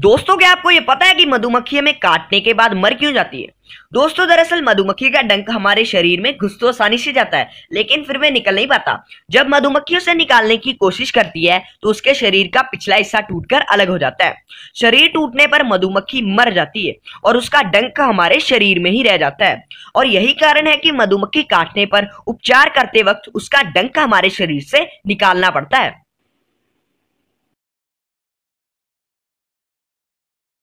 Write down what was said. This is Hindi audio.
दोस्तों क्या आपको ये पता है कि मधुमक्खी हमें काटने के बाद मर क्यों जाती है दोस्तों दरअसल मधुमक्खी का डंक हमारे शरीर में घुस तो आसानी से जाता है लेकिन फिर वह निकल नहीं पाता जब मधुमक्खी उसे निकालने की कोशिश करती है तो उसके शरीर का पिछला हिस्सा टूटकर अलग हो जाता है शरीर टूटने पर मधुमक्खी मर जाती है और उसका डंक हमारे शरीर में ही रह जाता है और यही कारण है कि मधुमक्खी काटने पर उपचार करते वक्त उसका डंक हमारे शरीर से निकालना पड़ता है